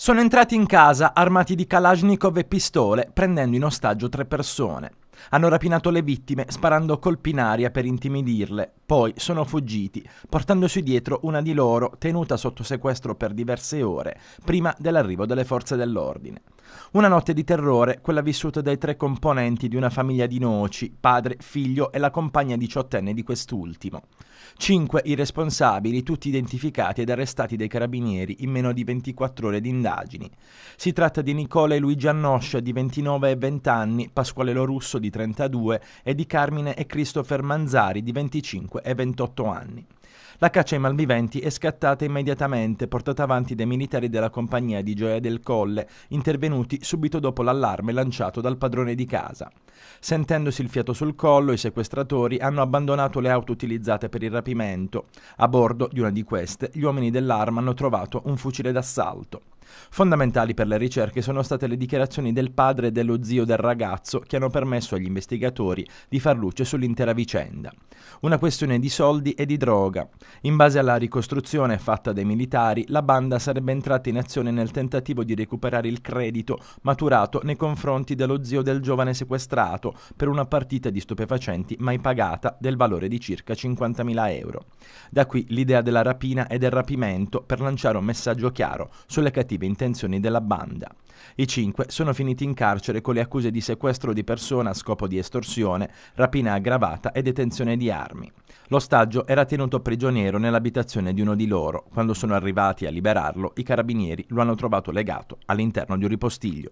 Sono entrati in casa armati di Kalashnikov e pistole, prendendo in ostaggio tre persone. Hanno rapinato le vittime sparando colpi in aria per intimidirle, poi sono fuggiti, portandosi dietro una di loro tenuta sotto sequestro per diverse ore, prima dell'arrivo delle forze dell'ordine. Una notte di terrore, quella vissuta dai tre componenti di una famiglia di noci, padre, figlio e la compagna diciottenne di quest'ultimo. Cinque i responsabili, tutti identificati ed arrestati dai carabinieri in meno di 24 ore di indagini. Si tratta di Nicole e Luigi Annoscia, di 29 e 20 anni, Pasquale Lorusso, di di 32 e di Carmine e Christopher Manzari di 25 e 28 anni. La caccia ai malviventi è scattata immediatamente, portata avanti dai militari della compagnia di Gioia del Colle, intervenuti subito dopo l'allarme lanciato dal padrone di casa. Sentendosi il fiato sul collo, i sequestratori hanno abbandonato le auto utilizzate per il rapimento. A bordo di una di queste, gli uomini dell'arma hanno trovato un fucile d'assalto. Fondamentali per le ricerche sono state le dichiarazioni del padre e dello zio del ragazzo che hanno permesso agli investigatori di far luce sull'intera vicenda. Una questione di soldi e di droga. In base alla ricostruzione fatta dai militari, la banda sarebbe entrata in azione nel tentativo di recuperare il credito maturato nei confronti dello zio del giovane sequestrato per una partita di stupefacenti mai pagata del valore di circa 50.000 euro. Da qui l'idea della rapina e del rapimento per lanciare un messaggio chiaro sulle cattive cattive intenzioni della banda. I cinque sono finiti in carcere con le accuse di sequestro di persona a scopo di estorsione, rapina aggravata e detenzione di armi. L'ostaggio era tenuto prigioniero nell'abitazione di uno di loro. Quando sono arrivati a liberarlo, i carabinieri lo hanno trovato legato all'interno di un ripostiglio.